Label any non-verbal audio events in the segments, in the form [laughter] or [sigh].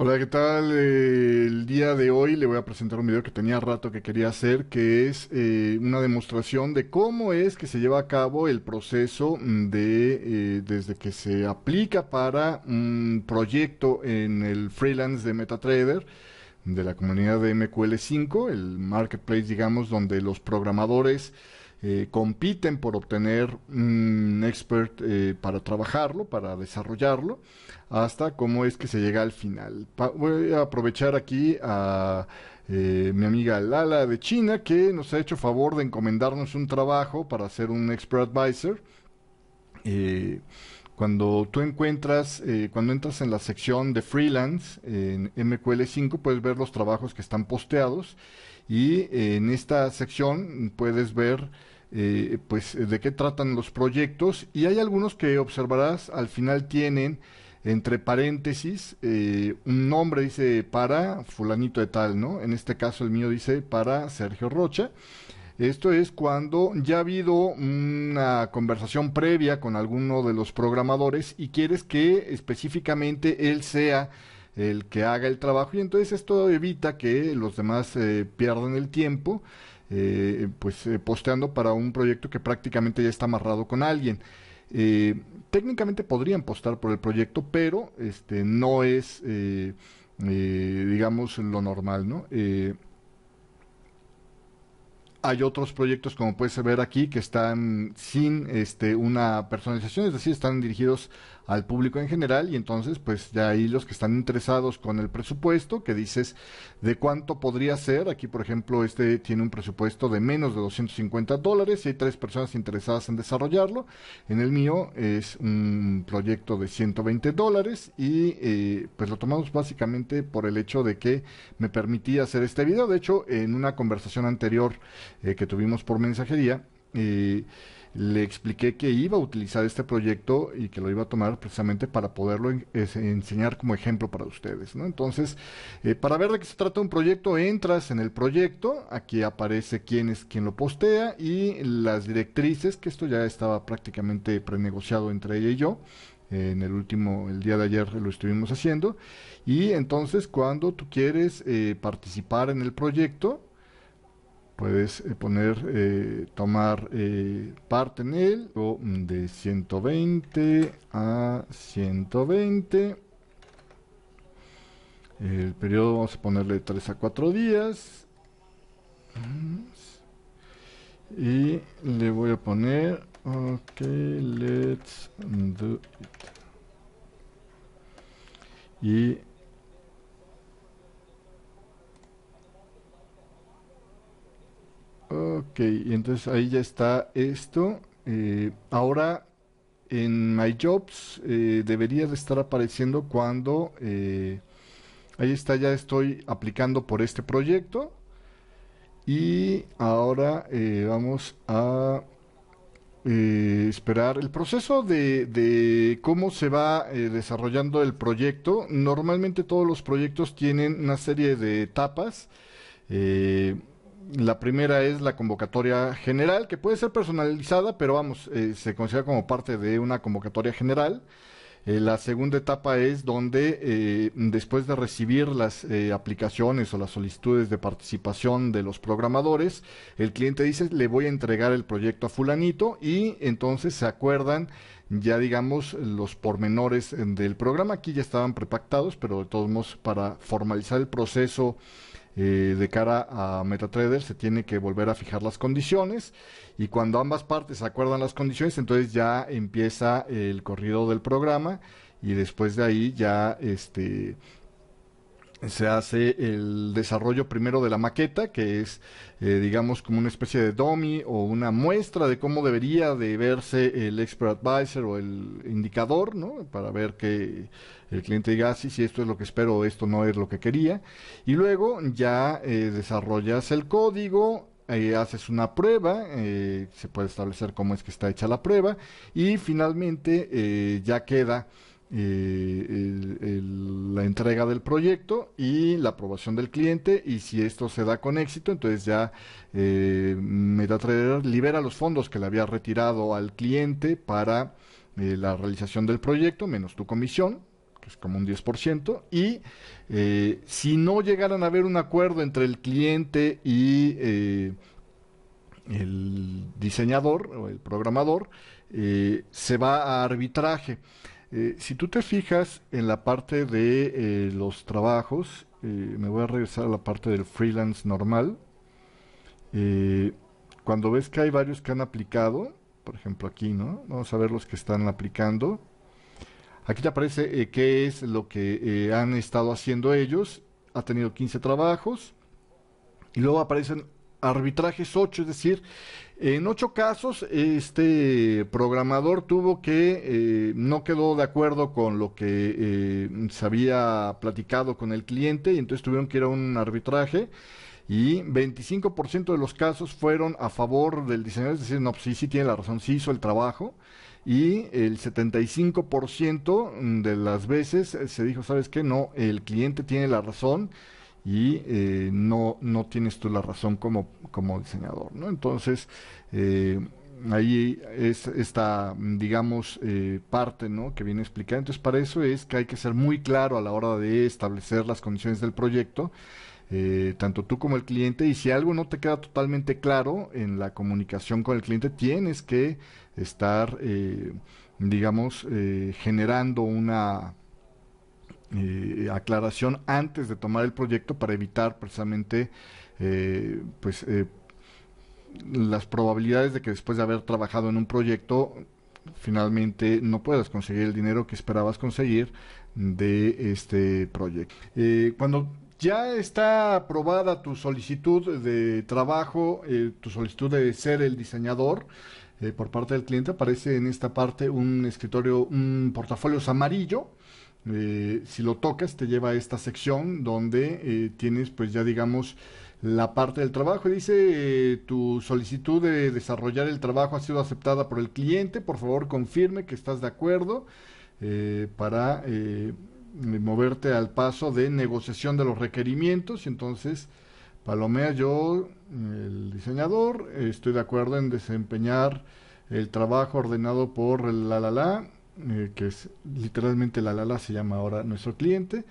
Hola, ¿qué tal? Eh, el día de hoy le voy a presentar un video que tenía rato que quería hacer, que es eh, una demostración de cómo es que se lleva a cabo el proceso mm, de eh, desde que se aplica para un mm, proyecto en el freelance de MetaTrader de la comunidad de MQL5, el marketplace, digamos, donde los programadores eh, compiten por obtener un expert eh, para trabajarlo, para desarrollarlo, hasta cómo es que se llega al final. voy a aprovechar aquí a eh, mi amiga Lala de China, que nos ha hecho favor de encomendarnos un trabajo para hacer un expert advisor. Cuando tú encuentras, eh, cuando entras en la sección de freelance en MQL5, puedes ver los trabajos que están posteados y eh, en esta sección puedes ver eh, pues de qué tratan los proyectos y hay algunos que observarás al final tienen entre paréntesis un nombre dice para fulanito de tal, ¿no? En este caso el mío dice para Sergio Rocha. Esto es cuando ya ha habido una conversación previa con alguno de los programadores y quieres que específicamente él sea el que haga el trabajo y entonces esto evita que los demás eh, pierdan el tiempo eh, pues eh, posteando para un proyecto que prácticamente ya está amarrado con alguien. técnicamente podrían postar por el proyecto, pero este no es digamos lo normal, ¿no? hay otros proyectos, como puedes ver aquí, que están sin este, una personalización, es decir, están dirigidos al público en general y entonces pues ya ahí los que están interesados con el presupuesto, que dices de cuánto podría ser, aquí por ejemplo este tiene un presupuesto de menos de 250 dólares y hay tres personas interesadas en desarrollarlo, en el mío es un proyecto de 120 dólares y eh, pues lo tomamos básicamente por el hecho de que me permitía hacer este video, de hecho en una conversación anterior eh, que tuvimos por mensajería, le expliqué que iba a utilizar este proyecto y que lo iba a tomar precisamente para poderlo enseñar como ejemplo para ustedes. Entonces, eh, para ver de qué se trata un proyecto, entras en el proyecto, aquí aparece quién es quien lo postea y las directrices, que esto ya estaba prácticamente prenegociado entre ella y yo. en el último, el día de ayer lo estuvimos haciendo. Y entonces cuando tú quieres eh, participar en el proyecto, puedes eh, poner eh, tomar eh, parte en él mm, de 120 a 120 el periodo vamos a ponerle 3 a 4 días y le voy a poner ok let's do it y Ok, entonces ahí ya está esto. Eh, ahora en My Jobs eh, debería de estar apareciendo cuando eh, ahí está, ya estoy aplicando por este proyecto. Y ahora vamos a esperar el proceso de, cómo se va desarrollando el proyecto. Normalmente todos los proyectos tienen una serie de etapas. La primera es la convocatoria general, que puede ser personalizada, pero vamos, eh, se considera como parte de una convocatoria general. Eh, la segunda etapa es donde eh, después de recibir las aplicaciones o las solicitudes de participación de los programadores, el cliente dice le voy a entregar el proyecto a fulanito y entonces se acuerdan ya digamos los pormenores del programa. Aquí ya estaban prepactados, pero de todos modos para formalizar el proceso eh, de cara a MetaTrader se tiene que volver a fijar las condiciones y cuando ambas partes acuerdan las condiciones, entonces ya empieza el corrido del programa y después de ahí ya este se hace el desarrollo primero de la maqueta, que es, eh, digamos, como una especie de dummy o una muestra de cómo debería de verse el expert advisor o el indicador, ¿no? Para ver que el cliente diga, ah, si esto es lo que espero o esto no es lo que quería. Y luego ya eh, desarrollas el código, eh, haces una prueba, se puede establecer cómo es que está hecha la prueba y finalmente ya queda... Eh, la entrega del proyecto y la aprobación del cliente y si esto se da con éxito, entonces ya eh, MetaTrader libera los fondos que le había retirado al cliente para eh, la realización del proyecto, menos tu comisión, que es como un 10%, y eh, si no llegaran a haber un acuerdo entre el cliente y eh, el diseñador o el programador, se va a arbitraje. Eh, si tú te fijas en la parte de eh, los trabajos, eh, me voy a regresar a la parte del freelance normal. cuando ves que hay varios que han aplicado, por ejemplo aquí, ¿no? Vamos a ver los que están aplicando. Aquí te aparece qué es lo que han estado haciendo ellos. Ha tenido 15 trabajos. Y luego aparecen arbitrajes 8, es decir, en ocho casos este programador tuvo que eh, no quedó de acuerdo con lo que eh, se había platicado con el cliente y entonces tuvieron que ir a un arbitraje y 25% de los casos fueron a favor del diseñador, es decir, no, pues sí, sí tiene la razón, sí hizo el trabajo y el 75% de las veces se dijo, ¿sabes qué? No, el cliente tiene la razón y eh, no, no tienes tú la razón como, como diseñador, ¿no? Entonces, eh, ahí es esta, digamos, eh, parte, ¿no? Que viene explicada. Entonces, para eso es que hay que ser muy claro a la hora de establecer las condiciones del proyecto. tanto tú como el cliente y si algo no te queda totalmente claro en la comunicación con el cliente tienes que estar digamos generando una eh, aclaración antes de tomar el proyecto para evitar precisamente eh, pues eh, las probabilidades de que después de haber trabajado en un proyecto finalmente no puedas conseguir el dinero que esperabas conseguir de este proyecto. cuando ya está aprobada tu solicitud de trabajo, tu solicitud de ser el diseñador, por parte del cliente aparece en esta parte un escritorio, un portafolio amarillo eh, si lo tocas te lleva a esta sección donde eh, tienes pues ya digamos la parte del trabajo. Dice eh, tu solicitud de desarrollar el trabajo ha sido aceptada por el cliente. Por favor confirme que estás de acuerdo para moverte al paso de negociación de los requerimientos. Y entonces palomea yo, el diseñador, estoy de acuerdo en desempeñar el trabajo ordenado por la la la eh, que es literalmente la Lala, se llama ahora nuestro cliente.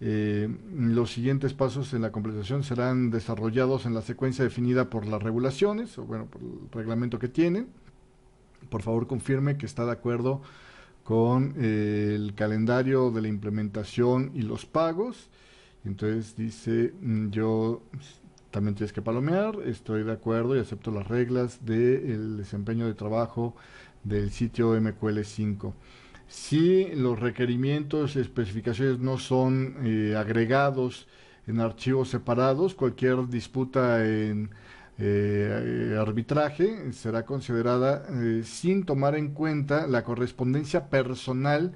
Eh, los siguientes pasos en la completación serán desarrollados en la secuencia definida por las regulaciones, o bueno, por el reglamento que tienen. Por favor, confirme que está de acuerdo con eh, el calendario de la implementación y los pagos. Entonces dice, mm, yo pues, también tienes que palomear, estoy de acuerdo y acepto las reglas del desempeño de trabajo del sitio MQL5. Si los requerimientos, especificaciones no son eh, agregados en archivos separados, cualquier disputa en eh, arbitraje será considerada eh, sin tomar en cuenta la correspondencia personal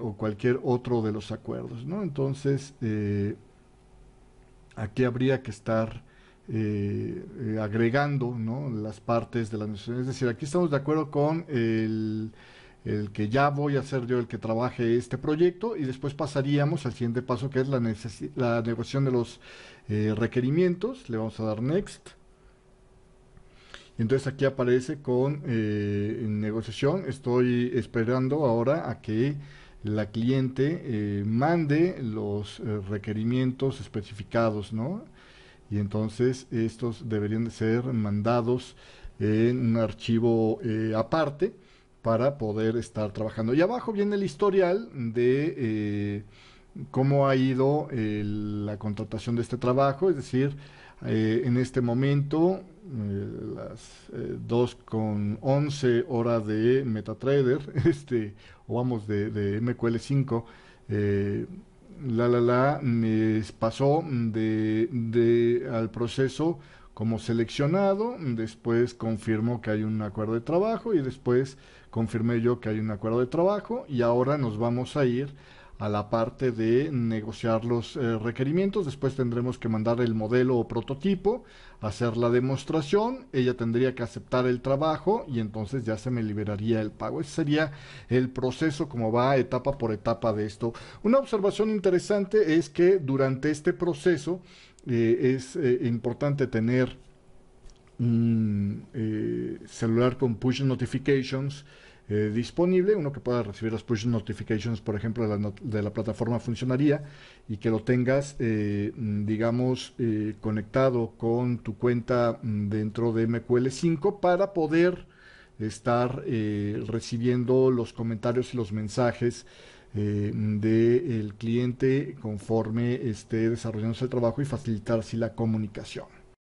o cualquier otro de los acuerdos. Entonces, aquí habría que estar eh, eh, agregando las partes de la negociación. Es decir, aquí estamos de acuerdo con el, que ya voy a ser yo el que trabaje este proyecto y después pasaríamos al siguiente paso que es la, negociación de los eh, requerimientos. Le vamos a dar next. Entonces aquí aparece con negociación. Estoy esperando ahora a que la cliente mande los requerimientos especificados, ¿no? y entonces estos deberían de ser mandados en un archivo eh, aparte para poder estar trabajando. Y abajo viene el historial de eh, cómo ha ido la contratación de este trabajo, es decir, eh, en este momento las 2.11 con horas de MetaTrader, [laughs] este, o vamos de, de MQL5, la la la me pasó de, de, al proceso como seleccionado, después confirmó que hay un acuerdo de trabajo y después confirmé yo que hay un acuerdo de trabajo y ahora nos vamos a ir a la parte de negociar los eh, requerimientos. Después tendremos que mandar el modelo o prototipo, hacer la demostración, ella tendría que aceptar el trabajo y entonces ya se me liberaría el pago. Ese sería el proceso como va etapa por etapa de esto. Una observación interesante es que durante este proceso eh, es eh, importante tener un celular con push notifications, eh, disponible, uno que pueda recibir las push notifications, por ejemplo, de la, plataforma funcionaría y que lo tengas, eh, digamos, eh, conectado con tu cuenta mm, dentro de MQL5 para poder estar recibiendo los comentarios y los mensajes del cliente conforme esté desarrollándose el trabajo y facilitar así la comunicación.